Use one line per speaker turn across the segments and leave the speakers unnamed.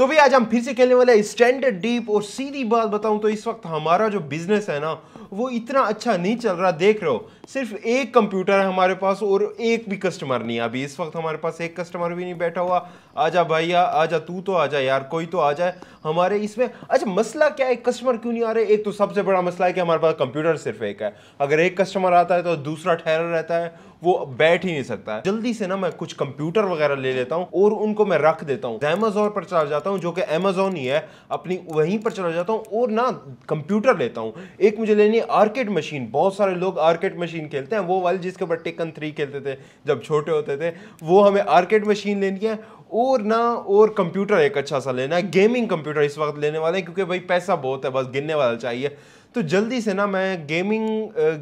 तो भी आज हम फिर से खेलने वाले स्टैंडर्ड डीप और सीधी बात बताऊं तो इस वक्त हमारा जो बिजनेस है ना वो इतना अच्छा नहीं चल रहा देख रहे हो सिर्फ एक कंप्यूटर है हमारे पास और एक भी कस्टमर नहीं है अभी इस वक्त हमारे पास एक कस्टमर भी नहीं बैठा हुआ आजा भैया आजा तू तो आजा यार कोई तो आ जाए हमारे इसमें अच्छा मसला क्या है कस्टमर क्यों नहीं आ रहे एक तो सबसे बड़ा मसला है कि हमारे पास कंप्यूटर सिर्फ एक है अगर एक कस्टमर आता है तो दूसरा ठहरा रहता है वो बैठ ही नहीं सकता है जल्दी से ना मैं कुछ कंप्यूटर वगैरह ले लेता हूँ और उनको मैं रख देता हूँ अमेजोन पर चला जाता हूँ जो कि अमेजोन ही है अपनी वहीं पर चला जाता हूँ और ना कंप्यूटर लेता हूँ एक मुझे लेनी है आर्केड मशीन बहुत सारे लोग आर्केड मशीन खेलते हैं वो वाली जिसके ऊपर टेकन थ्री खेलते थे जब छोटे होते थे वो हमें आर्केड मशीन लेनी है और ना और कंप्यूटर एक अच्छा सा लेना है गेमिंग कंप्यूटर इस वक्त लेने वाले हैं क्योंकि भाई पैसा बहुत है बस गिनने वाला चाहिए तो जल्दी से ना मैं गेमिंग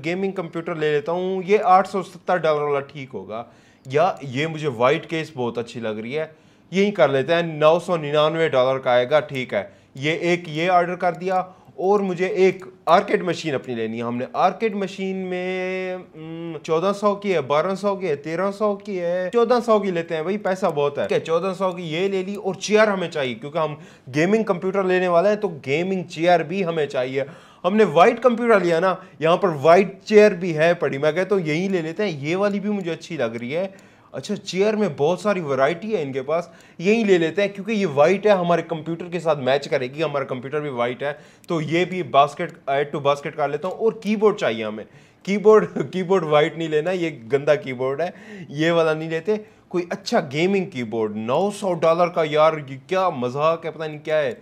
गेमिंग कंप्यूटर ले लेता हूँ ये आठ सौ सत्तर डॉलर वाला ठीक होगा या ये मुझे वाइट केस बहुत अच्छी लग रही है यही कर लेते हैं नौ सौ निन्यानवे डॉलर का आएगा ठीक है ये एक ये ऑर्डर कर दिया और मुझे एक आर्केड मशीन अपनी लेनी है हमने आर्केड मशीन में चौदह सौ की है बारह सौ की है तेरह सौ की है चौदह सौ की लेते हैं भाई पैसा बहुत है चौदह सौ की ये ले ली और चेयर हमें चाहिए क्योंकि हम गेमिंग कंप्यूटर लेने वाले हैं तो गेमिंग चेयर भी हमें चाहिए हमने वाइट कंप्यूटर लिया ना यहाँ पर वाइट चेयर भी है पड़ी मैं कहता तो हूँ यही ले लेते हैं ये वाली भी मुझे अच्छी लग रही है अच्छा चेयर में बहुत सारी वैरायटी है इनके पास यही ले लेते हैं क्योंकि ये वाइट है हमारे कंप्यूटर के साथ मैच करेगी हमारा कंप्यूटर भी वाइट है तो ये भी बास्केट एड टू बास्केट कर लेता हूँ और कीबोर्ड चाहिए हमें कीबोर्ड कीबोर्ड वाइट नहीं लेना ये गंदा कीबोर्ड है ये वाला नहीं लेते कोई अच्छा गेमिंग कीबोर्ड 900 डॉलर का यार ये क्या मजाक है पता नहीं क्या है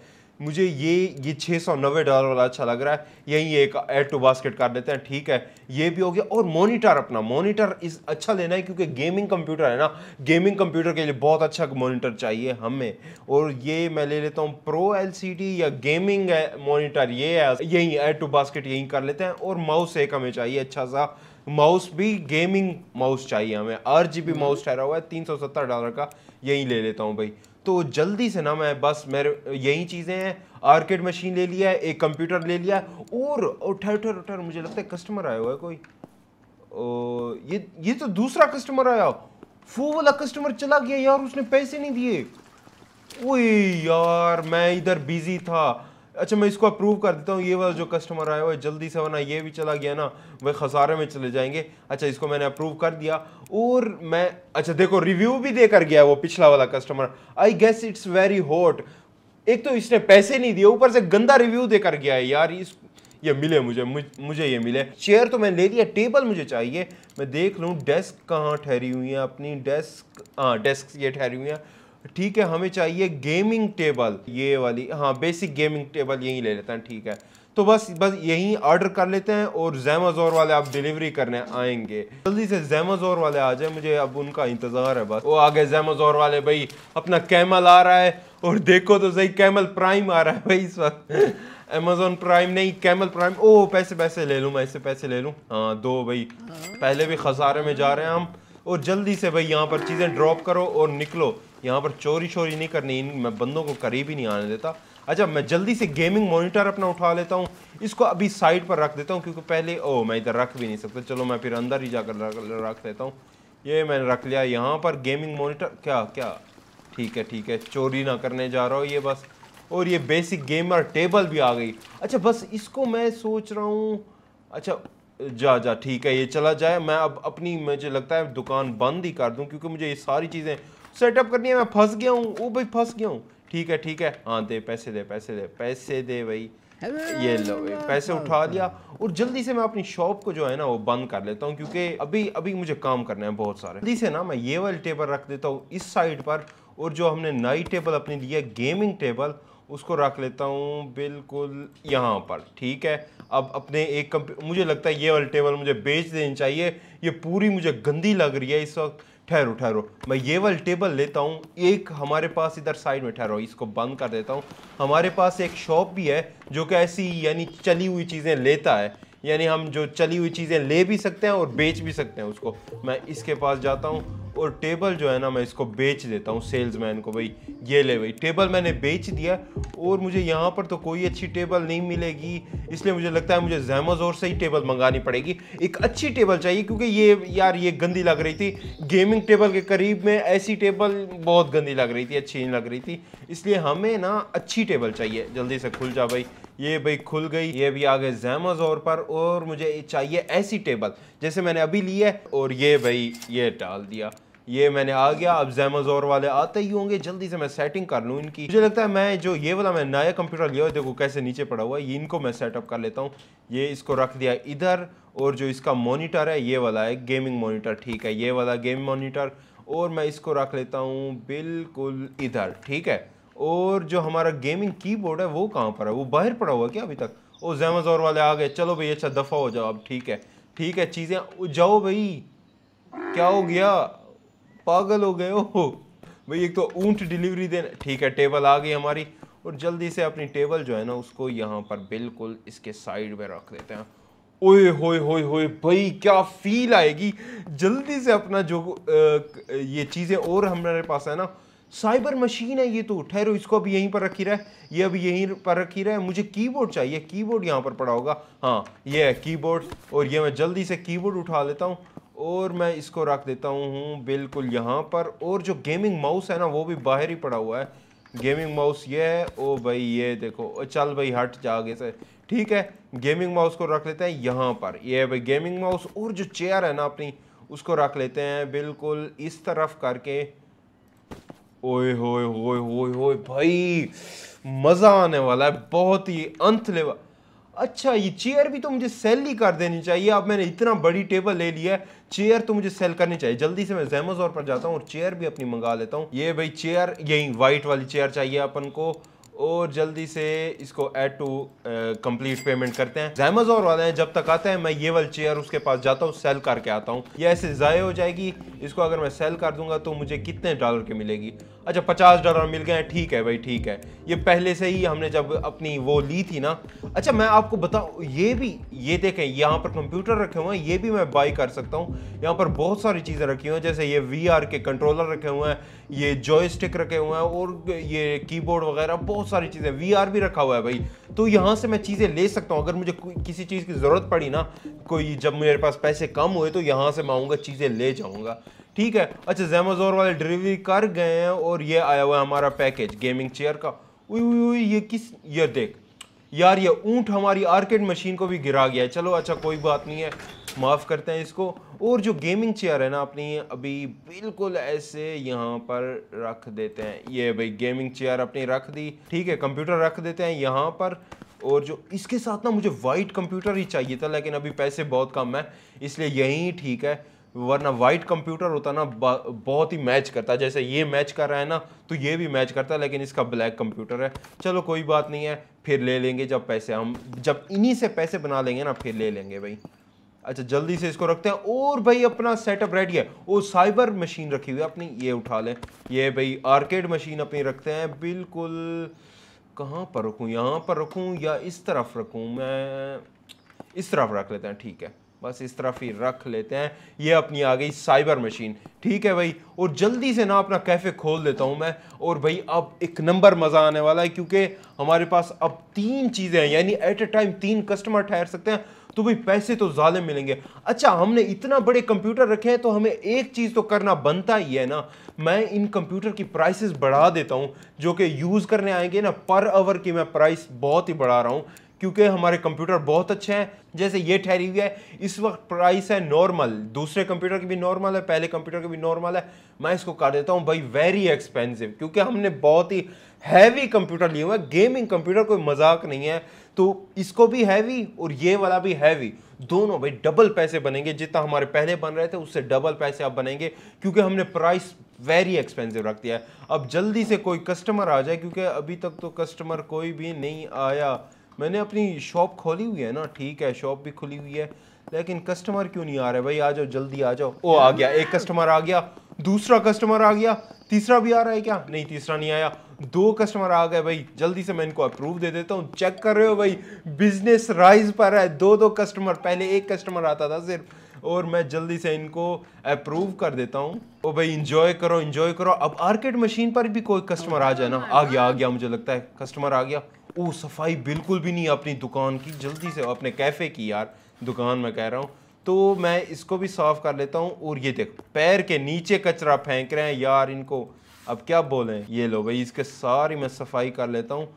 मुझे ये ये छः सौ नब्बे डॉलर वाला अच्छा लग रहा है यही एक एड टू बास्केट कर देते हैं ठीक है ये भी हो गया और मॉनिटर अपना मॉनिटर इस अच्छा लेना है क्योंकि गेमिंग कंप्यूटर है ना गेमिंग कंप्यूटर के लिए बहुत अच्छा मॉनिटर चाहिए हमें और ये मैं ले लेता हूँ प्रो एल या गेमिंग मॉनिटर ये है यही एड टू बास्केट यही कर लेते हैं और माउस एक हमें चाहिए अच्छा सा माउस भी गेमिंग माउस चाहिए हमें आठ जी बी माउस ठहरा हुआ है तीन सौ सत्तर डॉलर का यही ले लेता हूँ भाई तो जल्दी से ना मैं बस मेरे यही चीज़ें हैं आर्केड मशीन ले लिया है एक कंप्यूटर ले लिया और उठर उठर उठर मुझे लगता है कस्टमर आया हुआ है कोई ओ, ये ये तो दूसरा कस्टमर आया फो वाला कस्टमर चला गया यार उसने पैसे नहीं दिए ओ यार मैं इधर बिजी था अच्छा मैं इसको अप्रूव कर देता हूँ ये वाला जो कस्टमर आया हुआ है जल्दी से वरना ये भी चला गया ना वह खसारे में चले जाएंगे अच्छा इसको मैंने अप्रूव कर दिया और मैं अच्छा देखो रिव्यू भी देकर गया वो पिछला वाला customer I guess it's very hot एक तो इसने पैसे नहीं दिए ऊपर से गंदा रिव्यू देकर गया है यार इस ये मिले मुझे मुझे ये मिले चेयर तो मैं ले लिया टेबल मुझे चाहिए मैं देख लूँ डेस्क कहाँ ठहरी हुई है अपनी डेस्क हाँ डेस्क ये ठहरी हुई है ठीक है हमें चाहिए गेमिंग टेबल ये वाली हाँ बेसिक गेमिंग टेबल यहीं ले लेते हैं ठीक है तो बस बस यहीं ऑर्डर कर लेते हैं और जैमाजोर वाले आप डिलीवरी करने आएंगे जल्दी से जैमाजोर वाले आ जाए मुझे अब उनका इंतज़ार है बस वो आ गए जैमाजोर वाले भाई अपना कैमल आ रहा है और देखो तो सही कैमल प्राइम आ रहा है भाई इस वक्त अमेजोन प्राइम नहीं कैमल प्राइम ओ पैसे पैसे ले लूँ मैं इससे पैसे ले लूँ हाँ दो भाई पहले भी खसारे में जा रहे हैं हम और जल्दी से भाई यहाँ पर चीज़ें ड्रॉप करो और निकलो यहाँ पर चोरी चोरी नहीं करनी इन मैं बंदों को करीब ही नहीं आने देता अच्छा मैं जल्दी से गेमिंग मॉनिटर अपना उठा लेता हूँ इसको अभी साइड पर रख देता हूँ क्योंकि पहले ओ मैं इधर रख भी नहीं सकता चलो मैं फिर अंदर ही जाकर रख, रख लेता हूँ ये मैंने रख लिया यहाँ पर गेमिंग मोनीटर क्या क्या ठीक है ठीक है चोरी ना करने जा रहा हूँ ये बस और ये बेसिक गेमर टेबल भी आ गई अच्छा बस इसको मैं सोच रहा हूँ अच्छा जा जा ठीक है ये चला जाए मैं अब अपनी मुझे लगता है दुकान बंद ही कर दूं क्योंकि मुझे ये सारी चीज़ें सेटअप करनी है मैं फंस गया हूँ वो भाई फंस गया हूँ ठीक है ठीक है हाँ दे पैसे दे पैसे दे पैसे दे भाई ये लो भाई पैसे उठा लिया और जल्दी से मैं अपनी शॉप को जो है ना वो बंद कर लेता हूँ क्योंकि अभी अभी मुझे काम करना है बहुत सारे जल्दी से ना मैं ये वाली टेबल रख देता हूँ इस साइड पर और जो हमने नई टेबल अपनी लिया गेमिंग टेबल उसको रख लेता हूँ बिल्कुल यहाँ पर ठीक है अब अपने एक मुझे लगता है ये वाली टेबल मुझे बेच देनी चाहिए ये पूरी मुझे गंदी लग रही है इस वक्त ठहरो ठहरो मैं ये वाली टेबल लेता हूँ एक हमारे पास इधर साइड में ठहरो इसको बंद कर देता हूँ हमारे पास एक शॉप भी है जो कि ऐसी यानी चली हुई चीज़ें लेता है यानी हम जो चली हुई चीज़ें ले भी सकते हैं और बेच भी सकते हैं उसको मैं इसके पास जाता हूँ और टेबल जो है ना मैं इसको बेच देता हूँ सेल्समैन को भाई ये ले भाई टेबल मैंने बेच दिया और मुझे यहाँ पर तो कोई अच्छी टेबल नहीं मिलेगी इसलिए मुझे लगता है मुझे जैमोजोर से ही टेबल मंगानी पड़ेगी एक अच्छी टेबल चाहिए क्योंकि ये यार ये गंदी लग रही थी गेमिंग टेबल के करीब में ऐसी टेबल बहुत गंदी लग रही थी अच्छी नहीं लग रही थी इसलिए हमें ना अच्छी टेबल चाहिए जल्दी से खुल जा भाई ये भाई खुल गई ये भी आ गए जैमोज़ोर पर और मुझे चाहिए ऐसी टेबल जैसे मैंने अभी ली है और ये भाई ये डाल दिया ये मैंने आ गया अब जैमाजोर वाले आते ही होंगे जल्दी से मैं सेटिंग कर लूँ इनकी मुझे लगता है मैं जो ये वाला मैं नया कंप्यूटर लिया देखो कैसे नीचे पड़ा हुआ है इनको मैं सेटअप कर लेता हूँ ये इसको रख दिया इधर और जो इसका मोनीटर है ये वाला है गेमिंग मोनीटर ठीक है ये वाला गेम मोनीटर और मैं इसको रख लेता हूँ बिल्कुल इधर ठीक है और जो हमारा गेमिंग कीबोर्ड है वो कहाँ पर है वो बाहर पड़ा हुआ क्या अभी तक ओ जैमाजोर वाले आ गए चलो भाई अच्छा दफ़ा हो जाओ अब ठीक है ठीक है चीज़ें जाओ भाई क्या हो गया पागल हो गए हो भाई एक तो ऊंट डिलीवरी देना ठीक है टेबल आ गई हमारी और जल्दी से अपनी टेबल जो है ना उसको यहाँ पर बिल्कुल इसके साइड में रख देते हैं ओए होए होए होए भाई क्या फील आएगी जल्दी से अपना जो आ, ये चीज़ें और हमारे पास है ना साइबर मशीन है ये तो ठहरो इसको अभी यहीं पर रखी रहा है ये अभी यहीं पर रखी रहा है मुझे कीबोर्ड चाहिए कीबोर्ड यहाँ पर पड़ा होगा हाँ ये है कीबोर्ड और ये मैं जल्दी से कीबोर्ड उठा लेता हूँ और मैं इसको रख देता हूँ बिल्कुल यहाँ पर और जो गेमिंग माउस है ना वो भी बाहर ही पड़ा हुआ है गेमिंग माउस ये है ओ भाई ये देखो चल भाई हट जा आगे से ठीक है गेमिंग माउस को रख लेते हैं यहाँ पर ये भाई गेमिंग माउस और जो चेयर है ना अपनी उसको रख लेते हैं बिल्कुल इस तरफ करके ओए होए होए होए होए भाई मज़ा आने वाला है बहुत ही अंत लेवल अच्छा ये चेयर भी तो मुझे सेल ही कर देनी चाहिए अब मैंने इतना बड़ी टेबल ले लिया है चेयर तो मुझे सेल करनी चाहिए जल्दी से मैं जेमोजोर पर जाता हूँ और चेयर भी अपनी मंगा लेता हूँ ये भाई चेयर यही व्हाइट वाली चेयर चाहिए अपन को और जल्दी से इसको एड टू कंप्लीट पेमेंट करते हैं जैमज और वाले हैं जब तक आते हैं मैं ये वाली चेयर उसके पास जाता हूँ सेल करके आता हूँ ये ऐसे ज़ाय हो जाएगी इसको अगर मैं सेल कर दूंगा तो मुझे कितने डॉलर की मिलेगी अच्छा पचास डॉलर मिल गए हैं ठीक है भाई ठीक है ये पहले से ही हमने जब अपनी वो ली थी ना अच्छा मैं आपको बताऊँ ये भी ये देखें यहाँ पर कंप्यूटर रखे हुए हैं ये भी मैं बाई कर सकता हूँ यहाँ पर बहुत सारी चीज़ें रखी हुई हैं जैसे ये वी के कंट्रोलर रखे हुए हैं ये जॉय रखे हुए हैं और ये कीबोर्ड वगैरह बहुत बहुत सारी चीज़ें वी आर भी रखा हुआ है भाई तो यहाँ से मैं चीज़ें ले सकता हूँ अगर मुझे किसी चीज़ की ज़रूरत पड़ी ना कोई जब मेरे पास पैसे कम हुए तो यहाँ से मैं आऊँगा चीज़ें ले जाऊँगा ठीक है अच्छा जेमाजोर वाले डिलीवरी कर गए हैं और ये आया हुआ है हमारा पैकेज गेमिंग चेयर का उई उई उई ये किस ये देख यार ये ऊँट हमारी आर्केड मशीन को भी गिरा गया है चलो अच्छा कोई बात नहीं है माफ़ करते हैं इसको और जो गेमिंग चेयर है ना अपनी अभी बिल्कुल ऐसे यहाँ पर रख देते हैं ये भाई गेमिंग चेयर अपनी रख दी ठीक है कंप्यूटर रख देते हैं यहाँ पर और जो इसके साथ ना मुझे वाइट कंप्यूटर ही चाहिए था लेकिन अभी पैसे बहुत कम है इसलिए यही ठीक है वरना वाइट कंप्यूटर होता ना बहुत ही मैच करता है जैसे ये मैच कर रहा है ना तो ये भी मैच करता है लेकिन इसका ब्लैक कंप्यूटर है चलो कोई बात नहीं है फिर ले लेंगे जब पैसे हम जब इन्हीं से पैसे बना लेंगे ना फिर ले लेंगे भाई अच्छा जल्दी से इसको रखते हैं और भाई अपना सेटअप रेडी है वो साइबर मशीन रखी हुई है अपनी ये उठा लें ये भाई आर्केड मशीन अपनी रखते हैं बिल्कुल कहाँ पर रखूँ यहाँ पर रखूँ या इस तरफ रखूँ मैं इस तरफ रख लेते हैं ठीक है बस इस तरफ ही रख लेते हैं ये अपनी आ गई साइबर मशीन ठीक है भाई और जल्दी से ना अपना कैफ़े खोल देता हूँ मैं और भाई अब एक नंबर मज़ा आने वाला है क्योंकि हमारे पास अब तीन चीज़ें हैं यानी एट ए टाइम तीन कस्टमर ठहर सकते हैं तो भाई पैसे तो ज़्यादा मिलेंगे अच्छा हमने इतना बड़े कंप्यूटर रखे हैं तो हमें एक चीज़ तो करना बनता ही है ना मैं इन कंप्यूटर की प्राइसेस बढ़ा देता हूँ जो कि यूज़ करने आएंगे ना पर आवर की मैं प्राइस बहुत ही बढ़ा रहा हूँ क्योंकि हमारे कंप्यूटर बहुत अच्छे हैं जैसे ये ठहरी हुई है इस वक्त प्राइस है नॉर्मल दूसरे कंप्यूटर की भी नॉर्मल है पहले कंप्यूटर की भी नॉर्मल है मैं इसको कर देता हूँ भाई वेरी एक्सपेंसिव क्योंकि हमने बहुत ही हैवी कंप्यूटर लिए हुआ है गेमिंग कंप्यूटर कोई मजाक नहीं है तो इसको भी हैवी और ये वाला भी हैवी दोनों भाई डबल पैसे बनेंगे जितना हमारे पहले बन रहे थे उससे डबल पैसे आप बनेंगे क्योंकि हमने प्राइस वेरी एक्सपेंसिव रख दिया है अब जल्दी से कोई कस्टमर आ जाए क्योंकि अभी तक तो कस्टमर कोई भी नहीं आया मैंने अपनी शॉप खोली हुई है ना ठीक है शॉप भी खुली हुई है लेकिन कस्टमर क्यों नहीं आ रहे भाई आ जाओ जल्दी आ जाओ ओ आ गया एक कस्टमर आ गया दूसरा कस्टमर आ गया तीसरा भी आ रहा है क्या नहीं तीसरा नहीं आया दो कस्टमर आ गए भाई जल्दी से मैं इनको अप्रूव दे देता हूँ चेक कर रहे हो भाई बिजनेस राइज पर है दो दो कस्टमर पहले एक कस्टमर आता था सिर्फ और मैं जल्दी से इनको अप्रूव कर देता हूँ ओ भाई इंजॉय करो इंजॉय करो अब आर्केड मशीन पर भी कोई कस्टमर आ जाए ना हाँ। आ गया आ गया मुझे लगता है कस्टमर आ गया ओ सफाई बिल्कुल भी नहीं अपनी दुकान की जल्दी से अपने कैफ़े की यार दुकान में कह रहा हूँ तो मैं इसको भी साफ़ कर लेता हूँ और ये देखो पैर के नीचे कचरा फेंक रहे हैं यार इनको अब क्या बोलें ये लो भाई इसके सारी मैं सफाई कर लेता हूँ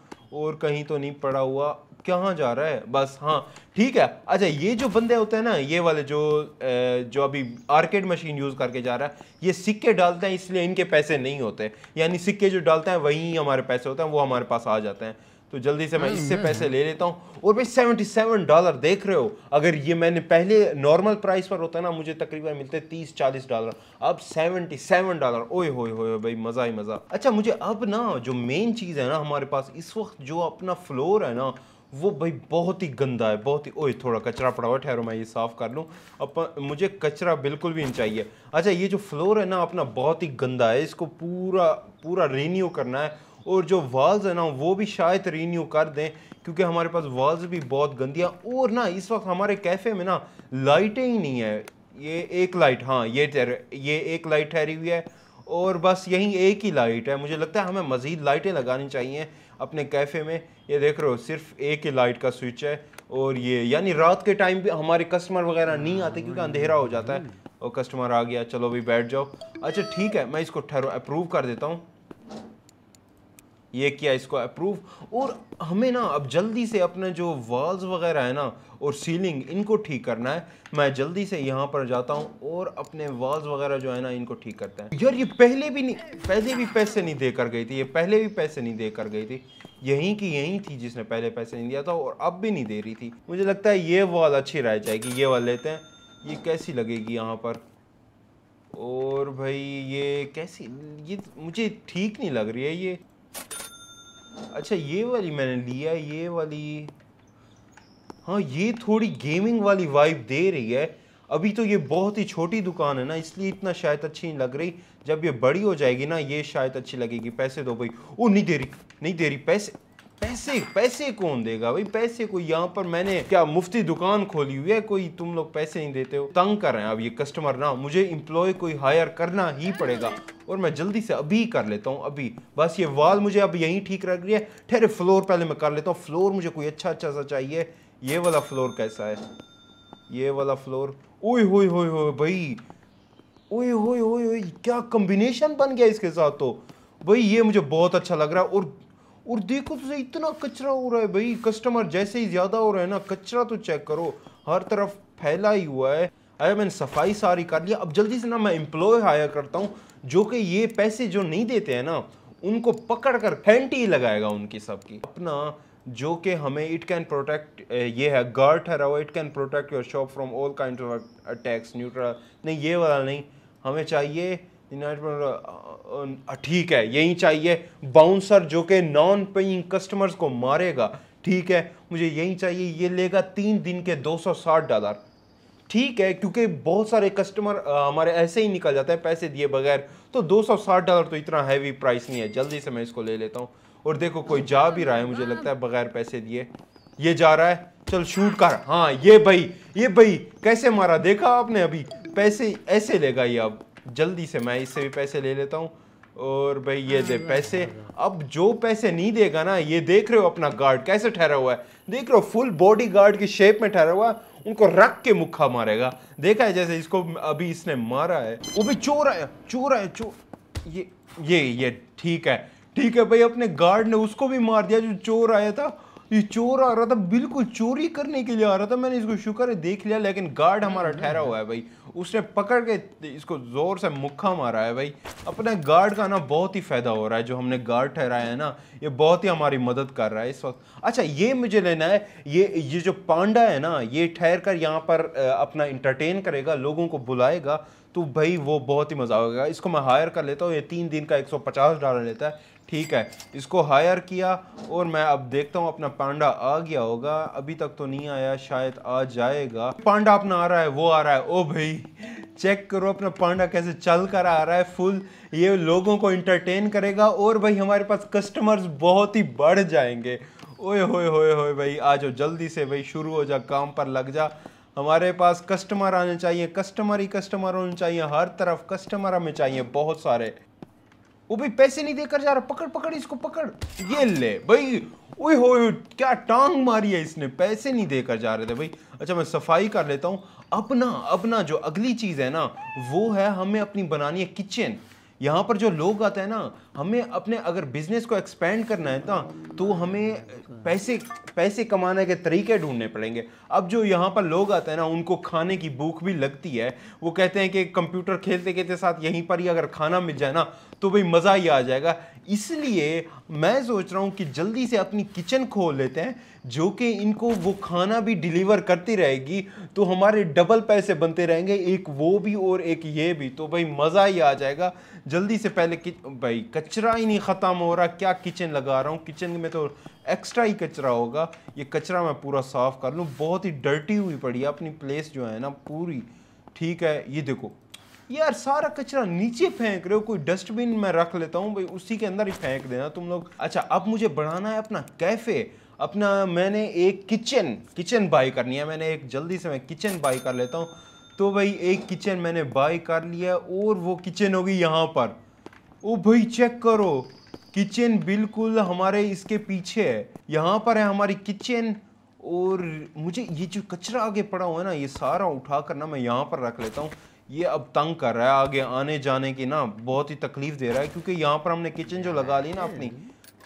और कहीं तो नहीं पड़ा हुआ कहाँ जा रहा है बस हाँ ठीक है अच्छा ये जो बंदे होते हैं ना ये वाले जो जो अभी आर्केड मशीन यूज़ करके जा रहा है ये सिक्के डालते हैं इसलिए इनके पैसे नहीं होते यानी सिक्के जो डालते हैं वहीं हमारे पैसे होते हैं वो हमारे पास आ जाते हैं तो जल्दी से मैं हम्म, इससे हम्म, पैसे हम्म। ले लेता हूँ और भाई सेवेंटी सेवन डॉलर देख रहे हो अगर ये मैंने पहले नॉर्मल प्राइस पर होता ना मुझे तकरीबन मिलते तीस चालीस डॉलर अब सेवेंटी सेवन डॉलर ओए होए होए भाई मज़ा ही मज़ा अच्छा मुझे अब ना जो मेन चीज़ है ना हमारे पास इस वक्त जो अपना फ्लोर है ना वो भाई बहुत ही गंदा है बहुत ही ओए थोड़ा कचरा पड़ा हुआ ठहरो मैं ये साफ़ कर लूँ अब मुझे कचरा बिल्कुल भी नहीं चाहिए अच्छा ये जो फ्लोर है ना अपना बहुत ही गंदा है इसको पूरा पूरा रीन्यू करना है और जो वॉल्स है ना वो भी शायद रीन्यू कर दें क्योंकि हमारे पास वॉल्स भी बहुत गंदी हैं और ना इस वक्त हमारे कैफ़े में ना लाइटें ही नहीं है ये एक लाइट हाँ ये ये एक लाइट ठहरी हुई है और बस यही एक ही लाइट है मुझे लगता है हमें मज़ीद लाइटें लगानी चाहिए अपने कैफ़े में ये देख रहे हो सिर्फ एक ही लाइट का स्विच है और ये यानी रात के टाइम भी हमारे कस्टमर वगैरह नहीं आते क्योंकि अंधेरा हो जाता है और कस्टमर आ गया चलो भी बैठ जाओ अच्छा ठीक है मैं इसको ठहरो अप्रूव कर देता हूँ ये किया इसको अप्रूव और हमें ना अब जल्दी से अपने जो वॉल्स वगैरह है ना और सीलिंग इनको ठीक करना है मैं जल्दी से यहाँ पर जाता हूँ और अपने वॉल्स वगैरह जो है ना इनको ठीक करते हैं यार ये पहले भी नहीं पहले भी पैसे नहीं दे कर गई थी ये पहले भी पैसे नहीं दे कर गई थी यहीं की यहीं थी जिसने पहले पैसे नहीं दिया था और अब भी नहीं दे रही थी मुझे लगता है ये वॉल अच्छी रह जाएगी ये वॉल लेते हैं ये कैसी लगेगी यहाँ पर और भाई ये कैसी ये मुझे ठीक नहीं लग रही है ये अच्छा ये वाली मैंने लिया ये वाली हाँ ये थोड़ी गेमिंग वाली वाइब दे रही है अभी तो ये बहुत ही छोटी दुकान है ना इसलिए इतना शायद अच्छी नहीं लग रही जब ये बड़ी हो जाएगी ना ये शायद अच्छी लगेगी पैसे दो भाई ओ नहीं दे रही नहीं दे रही पैसे पैसे पैसे कौन देगा भाई पैसे कोई यहाँ पर मैंने क्या मुफ्ती दुकान खोली हुई है कोई तुम लोग पैसे नहीं देते हो तंग कर रहे हैं अब ये कस्टमर ना मुझे इम्प्लॉय कोई हायर करना ही पड़ेगा और मैं जल्दी से अभी कर लेता हूँ अभी बस ये वाल मुझे अब यहीं ठीक रख रही है ठहरे फ्लोर पहले मैं कर लेता हूँ फ्लोर मुझे कोई अच्छा अच्छा सा चाहिए ये वाला फ्लोर कैसा है ये वाला फ्लोर ओए होए होए भाई ओए होए होए होए क्या कम्बिनेशन बन गया इसके साथ तो भाई ये मुझे बहुत अच्छा लग रहा है और और देखो तुझे तो इतना कचरा हो रहा है भाई कस्टमर जैसे ही ज़्यादा हो रहा है ना कचरा तो चेक करो हर तरफ फैला ही हुआ है आया मैंने सफाई सारी कर लिया अब जल्दी से ना मैं एम्प्लॉय हायर करता हूँ जो कि ये पैसे जो नहीं देते हैं ना उनको पकड़ कर फेंटी लगाएगा उनकी सबकी अपना जो कि हमें इट कैन प्रोटेक्ट ये है गार्ड ठहरा हुआ it can protect your shop from all kind of attacks neutral नहीं ये वाला नहीं हमें चाहिए ठीक है यही चाहिए बाउंसर जो कि नॉन पेइंग कस्टमर्स को मारेगा ठीक है मुझे यही चाहिए ये लेगा तीन दिन के 260 डॉलर ठीक है क्योंकि बहुत सारे कस्टमर हमारे ऐसे ही निकल जाते हैं पैसे दिए बगैर तो 260 डॉलर तो इतना हैवी प्राइस नहीं है जल्दी से मैं इसको ले लेता हूँ और देखो कोई जा भी रहा है मुझे लगता है बगैर पैसे दिए ये जा रहा है चल शूट कर हाँ ये भाई ये भाई कैसे मारा देखा आपने अभी पैसे ऐसे लेगा ये अब जल्दी से मैं इससे भी पैसे ले लेता हूँ और भाई ये दे पैसे अब जो पैसे नहीं देगा ना ये देख रहे हो अपना गार्ड कैसे ठहरा हुआ है देख रहे हो फुल बॉडी गार्ड की शेप में ठहरा हुआ है उनको रख के मुक्खा मारेगा देखा है जैसे इसको अभी इसने मारा है वो भी चोर आया चोर आया चोर ये ये ये ठीक है ठीक है भाई अपने गार्ड ने उसको भी मार दिया जो चोर आया था ये चोर आ रहा था बिल्कुल चोरी करने के लिए आ रहा था मैंने इसको शुक्र है देख लिया लेकिन गार्ड हमारा हम्म, ठहरा हम्म। हुआ है भाई उसने पकड़ के इसको ज़ोर से मुक्खा मारा है भाई अपने गार्ड का ना बहुत ही फ़ायदा हो रहा है जो हमने गार्ड ठहराया है ना ये बहुत ही हमारी मदद कर रहा है इस वक्त अच्छा ये मुझे लेना है ये ये जो पांडा है ना ये ठहर कर यहाँ पर अपना इंटरटेन करेगा लोगों को बुलाएगा तो भाई वो बहुत ही मज़ा आएगा इसको मैं हायर कर लेता हूँ ये तीन दिन का पचास डॉलर लेता है ठीक है इसको हायर किया और मैं अब देखता हूँ अपना पांडा आ गया होगा अभी तक तो नहीं आया शायद आ जाएगा पांडा अपना आ रहा है वो आ रहा है ओ भाई चेक करो अपना पांडा कैसे चल कर आ रहा है फुल ये लोगों को इंटरटेन करेगा और भाई हमारे पास कस्टमर्स बहुत ही बढ़ जाएंगे ओए होए होए होए भाई आ जाओ जल्दी से भाई शुरू हो जा काम पर लग जा हमारे पास कस्टमर आने चाहिए कस्टमर ही कस्टमर होने चाहिए हर तरफ कस्टमर हमें चाहिए बहुत सारे वो भाई पैसे नहीं देकर जा रहा पकड़ पकड़ इसको पकड़ ये ले भाई ओए हो क्या टांग मारी है इसने पैसे नहीं देकर जा रहे थे भाई अच्छा मैं सफाई कर लेता हूँ अपना अपना जो अगली चीज़ है ना वो है हमें अपनी बनानी है किचन यहाँ पर जो लोग आते हैं ना हमें अपने अगर बिजनेस को एक्सपेंड करना है ना तो हमें पैसे पैसे कमाने के तरीके ढूंढने पड़ेंगे अब जो यहाँ पर लोग आते हैं ना उनको खाने की भूख भी लगती है वो कहते हैं कि कंप्यूटर खेलते खेलते साथ यहीं पर ही अगर खाना मिल जाए ना तो भाई मज़ा ही आ जाएगा इसलिए मैं सोच रहा हूँ कि जल्दी से अपनी किचन खोल लेते हैं जो कि इनको वो खाना भी डिलीवर करती रहेगी तो हमारे डबल पैसे बनते रहेंगे एक वो भी और एक ये भी तो भाई मज़ा ही आ जाएगा जल्दी से पहले भाई कच कचरा ही नहीं ख़त्म हो रहा क्या किचन लगा रहा हूँ किचन में तो एक्स्ट्रा ही कचरा होगा ये कचरा मैं पूरा साफ़ कर लूँ बहुत ही डर्टी हुई पड़ी है अपनी प्लेस जो है ना पूरी ठीक है ये देखो यार सारा कचरा नीचे फेंक रहे हो कोई डस्टबिन में रख लेता हूँ भाई उसी के अंदर ही फेंक देना तुम लोग अच्छा अब मुझे बढ़ाना है अपना कैफ़े अपना मैंने एक किचन किचन बाई करनी है मैंने एक जल्दी से मैं किचन बाई कर लेता हूँ तो भाई एक किचन मैंने बाई कर लिया और वो किचन होगी यहाँ पर ओ भाई चेक करो किचन बिल्कुल हमारे इसके पीछे है यहाँ पर है हमारी किचन और मुझे ये जो कचरा आगे पड़ा हुआ है ना ये सारा उठा कर ना मैं यहाँ पर रख लेता हूँ ये अब तंग कर रहा है आगे आने जाने की ना बहुत ही तकलीफ दे रहा है क्योंकि यहाँ पर हमने किचन जो लगा ली ना अपनी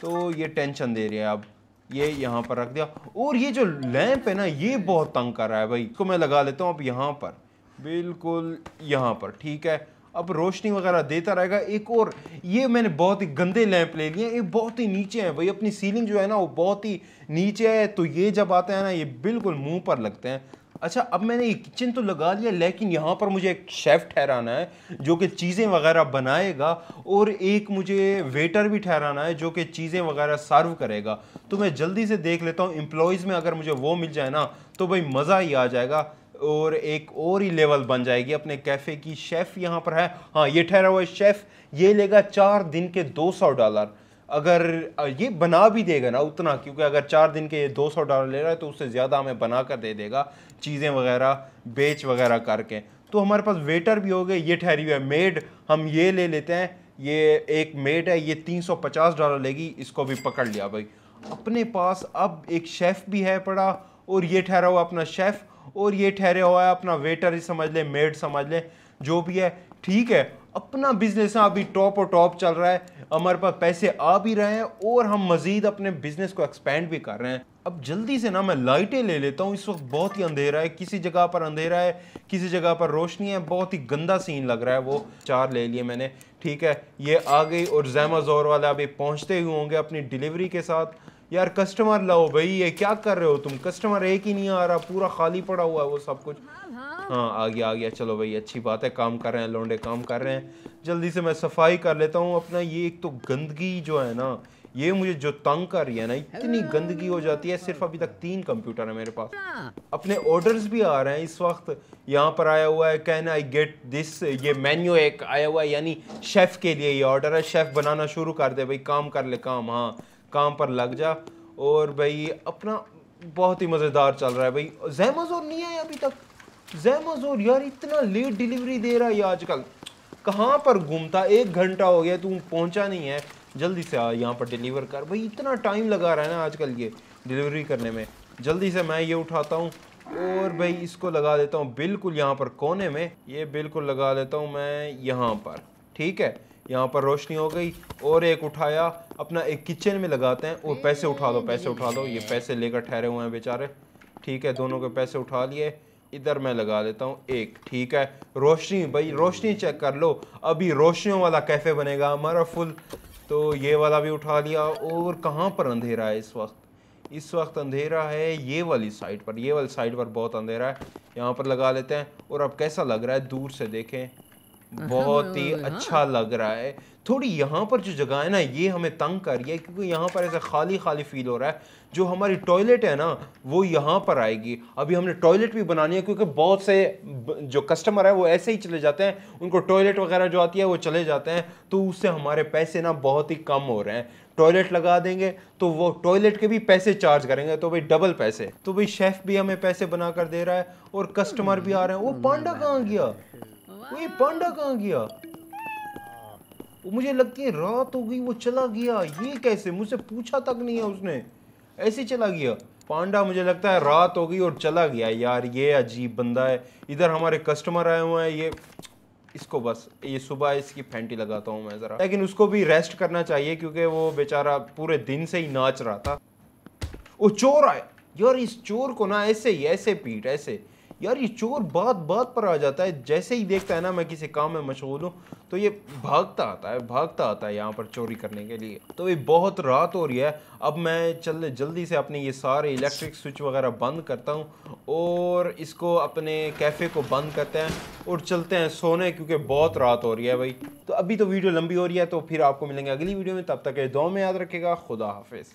तो ये टेंशन दे रही है अब ये यहाँ पर रख दिया और ये जो लैंप है ना ये बहुत तंग कर रहा है भाई इसको मैं लगा लेता हूँ अब यहाँ पर बिल्कुल यहाँ पर ठीक है अब रोशनी वगैरह देता रहेगा एक और ये मैंने बहुत ही गंदे लैंप ले लिए ये बहुत ही नीचे हैं भाई अपनी सीलिंग जो है ना वो बहुत ही नीचे है तो ये जब आते हैं ना ये बिल्कुल मुंह पर लगते हैं अच्छा अब मैंने ये किचन तो लगा लिया लेकिन यहाँ पर मुझे एक शेफ़ ठहराना है जो कि चीज़ें वगैरह बनाएगा और एक मुझे वेटर भी ठहराना है जो कि चीज़ें वगैरह सर्व करेगा तो मैं जल्दी से देख लेता हूँ एम्प्लॉयज़ में अगर मुझे वो मिल जाए ना तो भाई मज़ा ही आ जाएगा और एक और ही लेवल बन जाएगी अपने कैफ़े की शेफ़ यहाँ पर है हाँ ये ठहरा हुआ है शेफ़ ये लेगा चार दिन के दो सौ डॉलर अगर ये बना भी देगा ना उतना क्योंकि अगर चार दिन के ये दो सौ डॉलर ले रहा है तो उससे ज़्यादा हमें बना कर दे देगा चीज़ें वगैरह बेच वगैरह करके तो हमारे पास वेटर भी हो गए ये ठहरी हुई है मेड हम ये ले लेते हैं ये एक मेड है ये तीन सौ पचास डॉलर लेगी इसको भी पकड़ लिया भाई अपने पास अब एक शेफ़ भी है पड़ा और ये ठहरा हुआ अपना शेफ़ और ये ठहरे हुआ है अपना वेटर ही समझ लें मेड समझ लें जो भी है ठीक है अपना बिजनेस अभी टॉप और टॉप चल रहा है हमारे पास पैसे आ भी रहे हैं और हम मज़ीद अपने बिजनेस को एक्सपेंड भी कर रहे हैं अब जल्दी से ना मैं लाइटें ले लेता हूँ इस वक्त बहुत ही अंधेरा है किसी जगह पर अंधेरा है किसी जगह पर रोशनी है बहुत ही गंदा सीन लग रहा है वो चार ले लिए मैंने ठीक है ये आ गई और जैमा जोर वाले अभी पहुँचते ही होंगे अपनी डिलीवरी के साथ यार कस्टमर लाओ भाई ये क्या कर रहे हो तुम कस्टमर एक ही नहीं आ रहा पूरा खाली पड़ा हुआ है वो सब कुछ हाँ, हाँ।, हाँ आ गया आ गया चलो भाई अच्छी बात है काम कर रहे हैं लौंडे काम कर रहे हैं जल्दी से मैं सफाई कर लेता हूँ अपना ये एक तो गंदगी जो है ना ये मुझे जो तंग कर रही है ना इतनी गंदगी हो जाती है सिर्फ अभी तक तीन कंप्यूटर है मेरे पास हाँ। अपने ऑर्डर्स भी आ रहे हैं इस वक्त यहाँ पर आया हुआ है कैन आई गेट दिस ये मेन्यू एक आया हुआ है यानी शेफ़ के लिए ये ऑर्डर है शेफ़ बनाना शुरू कर दे भाई काम कर ले काम हाँ काम पर लग जा और भाई अपना बहुत ही मज़ेदार चल रहा है भाई जैमाजोर नहीं आया अभी तक जैमाजोर यार इतना लेट डिलीवरी दे रहा है आजकल कहाँ पर घूमता एक घंटा हो गया तू पहुँचा नहीं है जल्दी से आ यहाँ पर डिलीवर कर भाई इतना टाइम लगा रहा है ना आजकल ये डिलीवरी करने में जल्दी से मैं ये उठाता हूँ और भाई इसको लगा देता हूँ बिल्कुल यहाँ पर कोने में ये बिल्कुल लगा देता हूँ मैं यहाँ पर ठीक है यहाँ पर रोशनी हो गई और एक उठाया अपना एक किचन में लगाते हैं और पैसे उठा दो पैसे उठा दो ये पैसे लेकर ठहरे हुए हैं बेचारे ठीक है दोनों के पैसे उठा लिए इधर मैं लगा देता हूँ एक ठीक है रोशनी भाई रोशनी चेक कर लो अभी रोशनियों वाला कैफ़े बनेगा हमारा फुल तो ये वाला भी उठा लिया और कहाँ पर अंधेरा है इस वक्त इस वक्त अंधेरा है ये वाली साइड पर ये वाली साइड पर बहुत अंधेरा है यहाँ पर लगा लेते हैं और अब कैसा लग रहा है दूर से देखें बहुत ही हाँ। अच्छा लग रहा है थोड़ी यहाँ पर जो जगह है ना ये हमें तंग कर रही है क्योंकि यहाँ पर ऐसा खाली खाली फील हो रहा है जो हमारी टॉयलेट है ना वो यहाँ पर आएगी अभी हमने टॉयलेट भी बनानी है क्योंकि बहुत से जो कस्टमर है वो ऐसे ही चले जाते हैं उनको टॉयलेट वगैरह जो आती है वो चले जाते हैं तो उससे हमारे पैसे ना बहुत ही कम हो रहे हैं टॉयलेट लगा देंगे तो वो टॉयलेट के भी पैसे चार्ज करेंगे तो भाई डबल पैसे तो भाई शेफ़ भी हमें पैसे बना कर दे रहा है और कस्टमर हम्म। भी आ रहे हैं वो हम्म। पांडा कहाँ गया हम्म। वो ये पांडा कहाँ गया वो मुझे लगती है रात हो गई वो चला गया ये कैसे मुझसे पूछा तक नहीं है उसने ऐसे चला गया पांडा मुझे लगता है रात हो गई और चला गया यार ये अजीब बंदा है इधर हमारे कस्टमर आए हुए हैं ये इसको बस ये सुबह इसकी फैंटी लगाता हूँ मैं ज़रा लेकिन उसको भी रेस्ट करना चाहिए क्योंकि वो बेचारा पूरे दिन से ही नाच रहा था वो चोर आए यार इस चोर को ना ऐसे ही ऐसे पीट ऐसे यार ये चोर बात बात पर आ जाता है जैसे ही देखता है ना मैं किसी काम में मशगूल हूँ तो ये भागता आता है भागता आता है यहाँ पर चोरी करने के लिए तो ये बहुत रात हो रही है अब मैं चल जल्दी से अपने ये सारे इलेक्ट्रिक स्विच वगैरह बंद करता हूँ और इसको अपने कैफ़े को बंद करते हैं और चलते हैं सोने क्योंकि बहुत रात हो रही है भाई तो अभी तो वीडियो लंबी हो रही है तो फिर आपको मिलेंगे अगली वीडियो में तब तक दो में याद रखेगा खुदा हाफिज़